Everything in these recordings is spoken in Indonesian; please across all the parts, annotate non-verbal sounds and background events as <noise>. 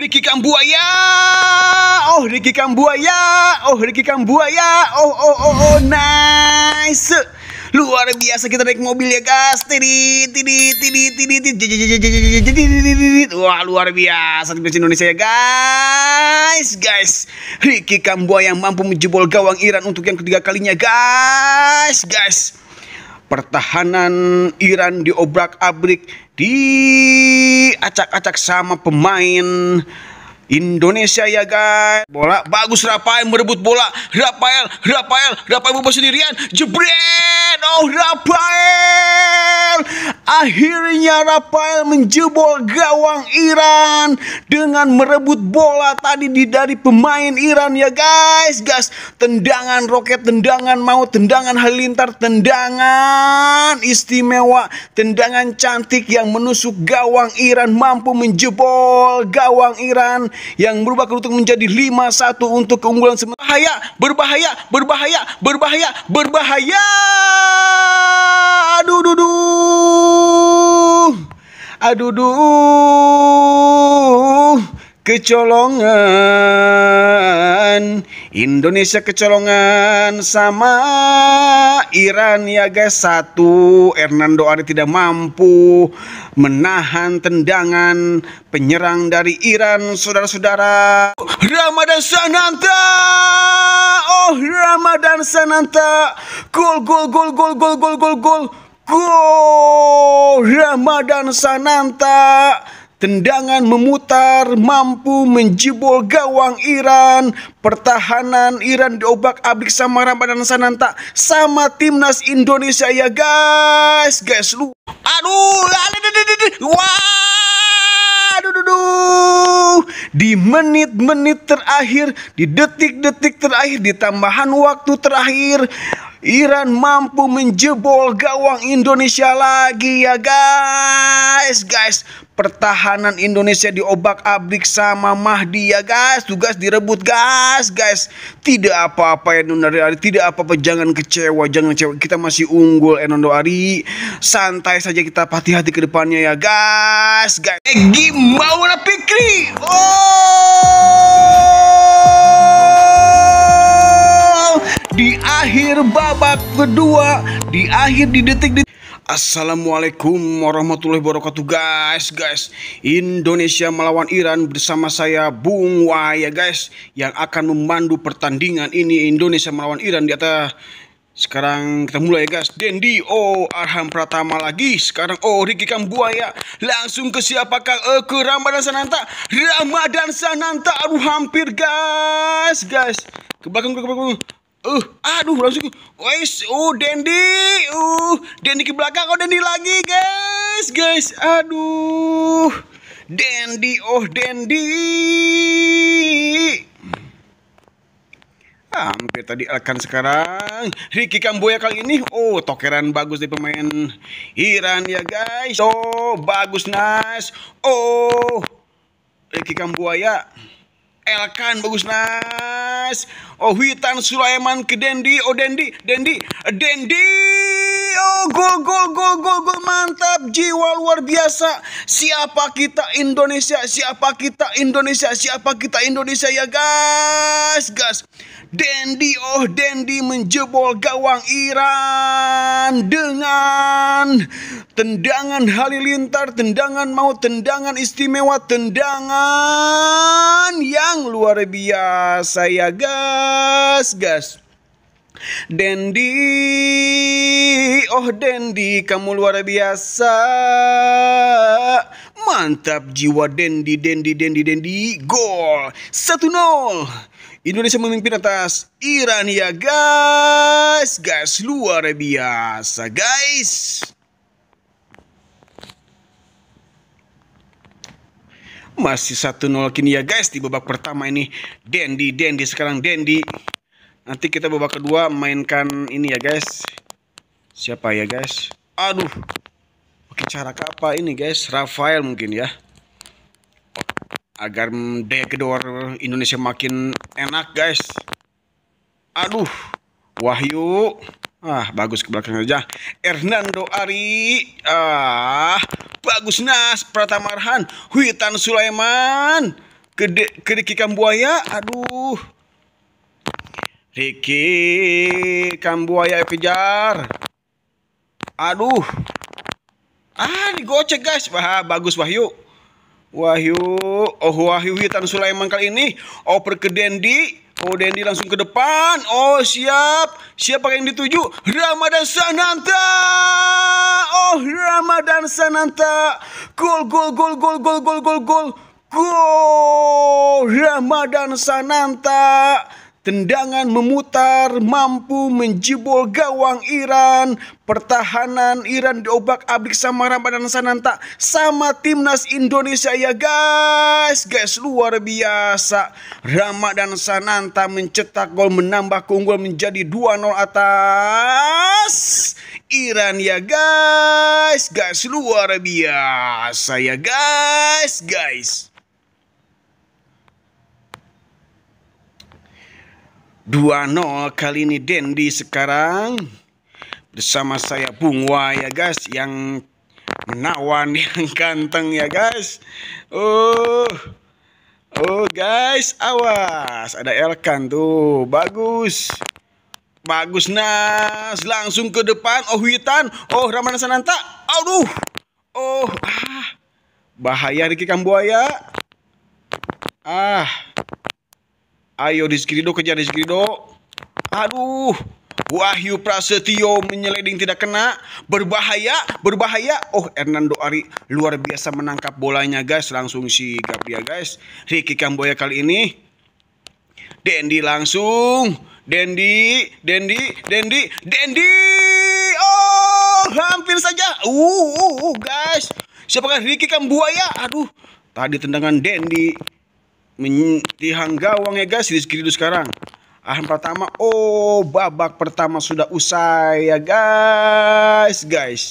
Ricky Kambuaya. Oh, Ricky Kambuaya. Oh, Ricky Kambuaya. Oh, oh, oh, oh, nice. Luar biasa kita naik mobil ya, guys. tidi, tidi, tidi, tidi, Wah, luar biasa di Indonesia ya, guys. Guys, Ricky Kambuaya mampu menjebol gawang Iran untuk yang ketiga kalinya, guys. Guys. Pertahanan Iran diobrak-abrik di acak-acak sa pemain Indonesia ya guys. Bola bagus Rafael merebut bola. Rafael, Rafael, Rafael berubah sendirian. Jebret. Oh Rafael. Akhirnya Rafael menjebol gawang Iran dengan merebut bola tadi di dari pemain Iran ya guys. Gas tendangan roket, tendangan maut, tendangan halilintar, tendangan istimewa, tendangan cantik yang menusuk gawang Iran mampu menjebol gawang Iran yang berubah kerutuk menjadi 5-1 untuk keunggulan sementara. Bahaya, berbahaya, berbahaya, berbahaya, berbahaya. Aduh, aduh, Aduh, kecolongan Indonesia kecolongan sama Iran ya guys satu Hernando Ari tidak mampu menahan tendangan penyerang dari Iran saudara-saudara Ramadan Sananta oh Ramadan Sananta gol gol gol gol gol gol gol gol gol Ramadan Sananta Tendangan memutar mampu menjebol gawang Iran. Pertahanan Iran diobak abik sama Ramadan Sananta sama timnas Indonesia ya guys. Guys lu. Aduh, aduh, aduh, aduh, Wah, aduh, aduh, aduh. Di menit-menit terakhir, di detik-detik terakhir, di tambahan waktu terakhir, Iran mampu menjebol gawang Indonesia lagi ya guys guys pertahanan Indonesia diobak-abrik sama Mahdi ya guys. Tugas direbut guys, guys. Tidak apa-apa ya Enon Ari tidak apa-apa jangan kecewa, jangan kecewa. Kita masih unggul Enon Ari Santai saja kita hati-hati ke depannya ya guys, guys. Egi mau pikri Oh! Di akhir babak kedua, di akhir di detik-detik Assalamualaikum warahmatullahi wabarakatuh guys guys Indonesia melawan Iran bersama saya Bung Waya guys Yang akan memandu pertandingan ini Indonesia melawan Iran di atas sekarang kita mulai guys Dendi Oh Arham Pratama lagi Sekarang oh Ricky Kambuaya Langsung ke siapakah eh, Ke Ramadan Sananta Ramadan Sananta Aduh hampir guys Guys Ke belakang ke belakang Uh, aduh langsung. Wes, uh Dendi, uh Dendi ke belakang, oh Dendi lagi, guys, guys. Aduh. Dendi, oh Dendi. Hampir tadi akan sekarang Ricky Kamboya kali ini Oh tokeran bagus di pemain Iran ya guys Oh bagus Nas Oh Ricky Kamboya Elkan bagus Nas Oh Witan Sulaiman ke Dendi, oh Dendi, Dendi, eh, Dendi, oh gol gol gol gol gol mantap jiwa luar biasa. Siapa kita Indonesia? Siapa kita Indonesia? Siapa kita Indonesia ya guys, guys. Dendi oh Dendi menjebol gawang Iran dengan tendangan halilintar, tendangan mau, tendangan istimewa, tendangan yang luar biasa ya gas gas. Dendi, oh Dendi, kamu luar biasa. Mantap jiwa Dendi, Dendi, Dendi, Dendi. Gol 1-0. Indonesia memimpin atas Iran ya guys Guys luar biasa guys Masih 1-0 kini ya guys di babak pertama ini Dendi Dendi sekarang Dendi Nanti kita babak kedua mainkan ini ya guys Siapa ya guys Aduh Pakai cara apa ini guys Rafael mungkin ya agar daya gedor Indonesia makin enak guys aduh Wahyu ah bagus ke belakang aja Hernando Ari ah bagus Nas Pratama Arhan Huitan Sulaiman Kede, ikan Kambuaya aduh Riki Kambuaya Epijar aduh ah digocek guys Wah, bagus Wahyu Wahyu, oh Wahyu Witan Sulaiman kali ini oh ke Dendi. Oh Dendi langsung ke depan. Oh siap, siapa yang dituju? Ramadan Sananta. Oh Ramadan Sananta. Gol gol gol gol gol gol gol gol. Gol Ramadan Sananta. Tendangan memutar mampu menjebol gawang Iran. Pertahanan Iran diobak-abrik sama Ramadan Sananta sama timnas Indonesia ya guys. Guys luar biasa. Ramadan Sananta mencetak gol menambah keunggulan menjadi 2-0 atas Iran ya guys. Guys luar biasa ya guys. Guys. 2-0 kali ini Dendi sekarang bersama saya Bung Wa ya guys yang menawan <laughs> yang ganteng ya guys. Oh. Oh guys, awas ada Elkan tuh. Bagus. Bagus Nas, langsung ke depan. Oh Witan, oh Ramana Sananta. Aduh. Oh, ah. Bahaya Riki Kambuaya. Ah. Ayo Rizky kejar Rizky Aduh. Wahyu Prasetyo menyeleding tidak kena berbahaya berbahaya oh Hernando Ari luar biasa menangkap bolanya guys langsung si dia guys Ricky Kamboya kali ini Dendi langsung Dendi Dendi Dendi Dendi oh hampir saja uh, uh, uh guys siapakah Ricky Kamboya? aduh tadi tendangan Dendi dihangga uangnya guys di sekiridu sekarang ahan pertama oh babak pertama sudah usai ya guys guys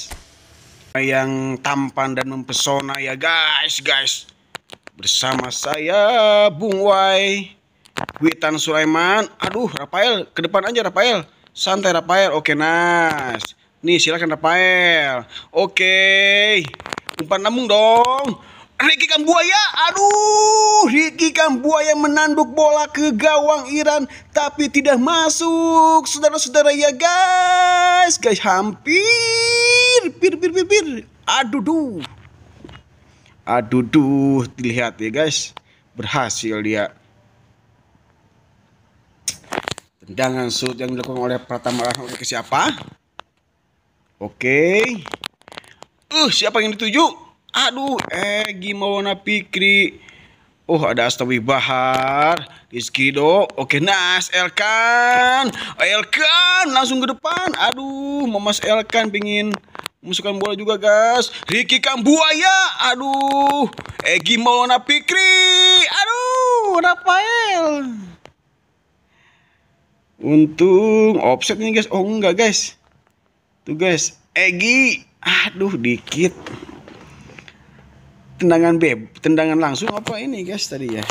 yang tampan dan mempesona ya guys guys bersama saya Bung Wai Witan Sulaiman aduh Rafael ke depan aja Rafael santai Rafael oke nice nih silakan Rafael oke umpan namung dong Ricky Kambuaya, aduh Ricky Kambuaya menanduk bola ke gawang Iran tapi tidak masuk saudara-saudara ya guys guys hampir pir pir pir pir aduh duh aduh duh dilihat ya guys berhasil dia tendangan shoot yang dilakukan oleh Pratama oleh ke siapa oke okay. uh siapa yang dituju Aduh, eh gimana pikri? Oh, ada Astawi Bahar, Rizky oke Nas, Elkan, Elkan langsung ke depan. Aduh, Mamas Elkan pingin masukkan bola juga guys. Ricky Kambuaya, aduh, Egi eh, Maulana pikri? aduh, Rafael. Untung offset nih guys, oh enggak guys. Tuh guys, Egi, aduh dikit tendangan beb tendangan langsung apa ini guys tadi ya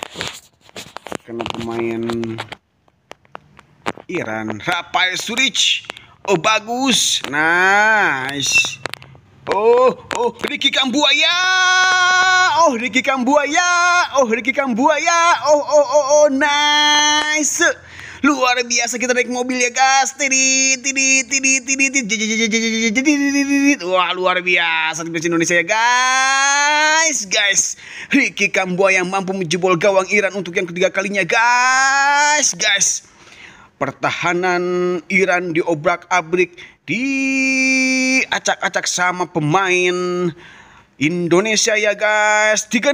karena pemain Iran Rafael Suric oh bagus nice Oh, oh, Ricky Kambuaya. Oh, Ricky Kambuaya. Oh, Ricky Kambuaya. Oh, oh, oh, oh, nice. Luar biasa kita naik mobil ya guys. tidi tidi tidi tidi tidi Wah luar biasa timnas Indonesia ya guys. Guys, Ricky yang mampu menjebol gawang Iran untuk yang ketiga kalinya guys. Guys, pertahanan Iran diobrak-abrik diacak-acak sama pemain Indonesia ya guys 3-0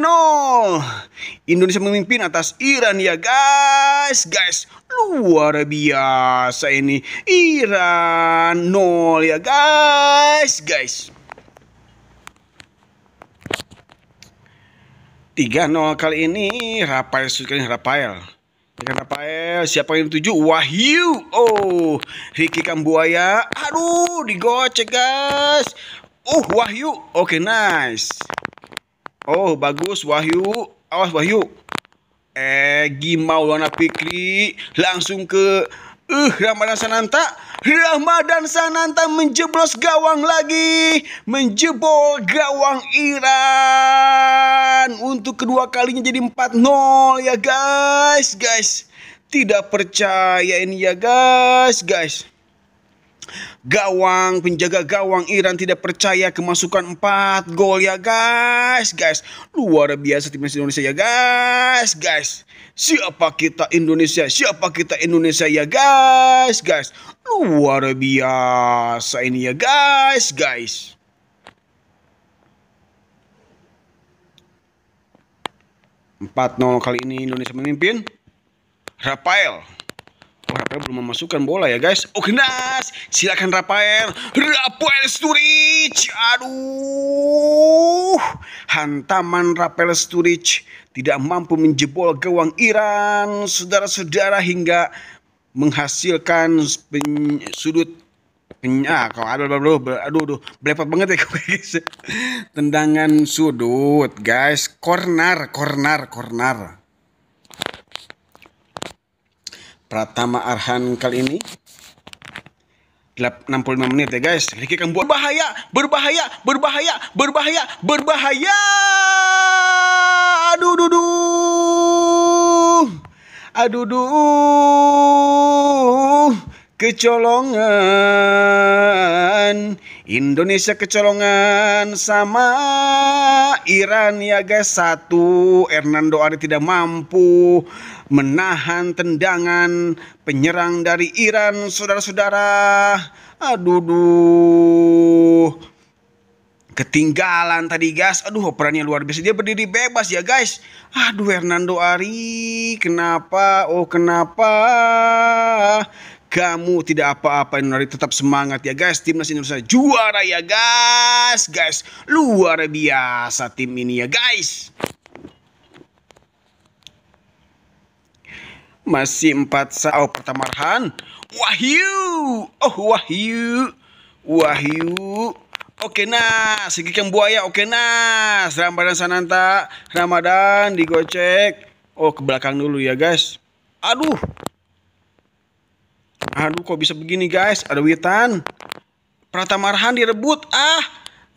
Indonesia memimpin atas Iran ya guys Guys luar biasa ini Iran 0 ya guys Guys 3-0 kali ini Rafael sekali ini Rafael Ikan Rafael siapa yang tuju Wahyu Oh Ricky Kambuaya Aduh digocek guys Oh Wahyu. Oke, okay, nice. Oh, bagus Wahyu. Awas Wahyu. Egi Maulana Fikri langsung ke Uh, Ramadan Sananta. Ramadan Sananta menjeblos gawang lagi. Menjebol gawang Iran. Untuk kedua kalinya jadi 4-0 ya guys. Guys, tidak percaya ini ya guys. Guys. Gawang, penjaga gawang Iran tidak percaya kemasukan 4 gol ya guys, guys. Luar biasa timnas Indonesia ya guys, guys. Siapa kita Indonesia? Siapa kita Indonesia ya guys, guys. Luar biasa ini ya guys, guys. Empat nol kali ini Indonesia memimpin. Rafael Rafael belum memasukkan bola ya guys. Oke oh, Nas, silakan Rafael. Rafael Sturridge. Aduh. Hantaman Rafael Sturridge tidak mampu menjebol gawang Iran, saudara-saudara hingga menghasilkan peny sudut ah kalau aduh aduh aduh, aduh, aduh belepot banget ya <laughs> guys tendangan sudut guys corner corner corner Pratama Arhan kali ini 65 menit ya guys Ricky akan buat bahaya berbahaya berbahaya berbahaya berbahaya aduh duh duh aduh duh kecolongan Indonesia kecolongan sama Iran ya guys satu Hernando Ari tidak mampu menahan tendangan penyerang dari Iran saudara-saudara aduh duh ketinggalan tadi guys aduh operannya luar biasa dia berdiri bebas ya guys aduh Hernando Ari kenapa oh kenapa kamu tidak apa-apa Indonesia tetap semangat ya guys timnas Indonesia juara ya guys guys luar biasa tim ini ya guys masih empat sao oh, pertama Arhan Wahyu oh Wahyu Wahyu Oke nah, segi yang buaya. Oke nah, Ramadan Sananta, Ramadan digocek. Oh ke belakang dulu ya guys. Aduh, Aduh kok bisa begini guys Ada Witan Pratama Arhan direbut Ah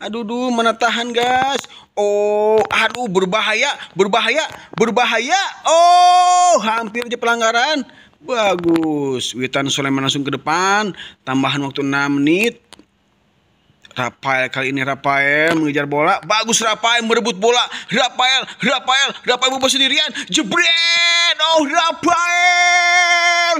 Aduh duh mana tahan guys Oh aduh berbahaya Berbahaya Berbahaya Oh hampir aja pelanggaran Bagus Witan Sulaiman langsung ke depan Tambahan waktu 6 menit Rafael kali ini Rafael mengejar bola. Bagus Rafael merebut bola. Rafael, Rafael, Rafael bola sendirian. Jebret! Oh Rafael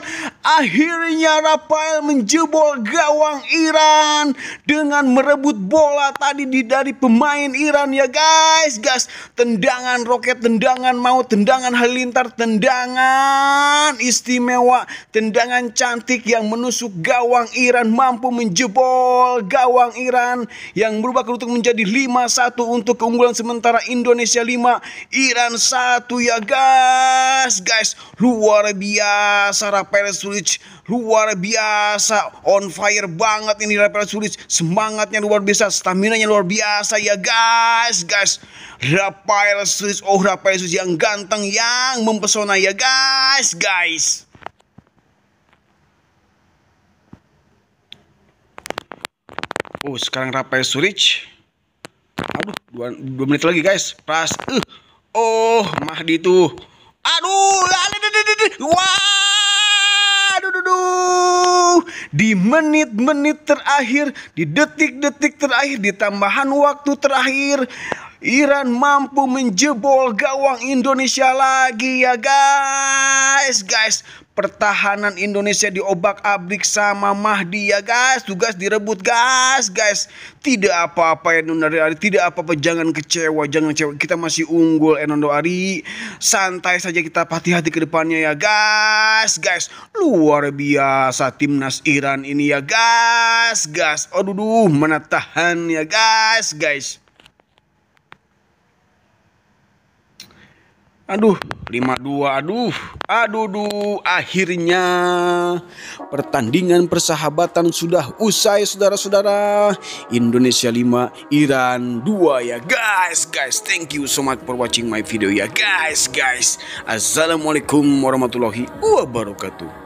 Akhirnya Rafael menjebol gawang Iran dengan merebut bola tadi di dari pemain Iran ya guys. Guys, tendangan roket, tendangan maut, tendangan halintar, tendangan istimewa, tendangan cantik yang menusuk gawang Iran mampu menjebol gawang Iran yang berubah kerutuk menjadi 5-1 untuk keunggulan sementara Indonesia 5, Iran 1 ya guys guys luar biasa Rafael Sulic luar biasa on fire banget ini Rafael Sulic semangatnya luar biasa stamina nya luar biasa ya guys guys Rafael Sulic oh Rafael Sulic yang ganteng yang mempesona ya guys guys Oh sekarang Rafael Suric Aduh 2, dua menit lagi guys pas, uh. Eh. Oh Mahdi tuh Aduh, aduh, aduh, aduh, aduh. Wah, aduh, aduh, aduh. Di menit-menit terakhir, di detik-detik terakhir, di tambahan waktu terakhir, Iran mampu menjebol gawang Indonesia lagi ya guys Guys pertahanan Indonesia diobak-abrik sama Mahdi ya guys Tugas direbut guys guys Tidak apa-apa ya Nondo Ari Tidak apa-apa jangan kecewa Jangan kecewa kita masih unggul Enondo Ari Santai saja kita hati-hati ke depannya ya guys Guys luar biasa timnas Iran ini ya guys Guys aduh duh tahan ya guys guys Aduh, 52 2 Aduh. Aduh, duh. akhirnya pertandingan persahabatan sudah usai saudara-saudara. Indonesia 5, Iran 2 ya guys. Guys, thank you so much for watching my video ya guys, guys. Assalamualaikum warahmatullahi wabarakatuh.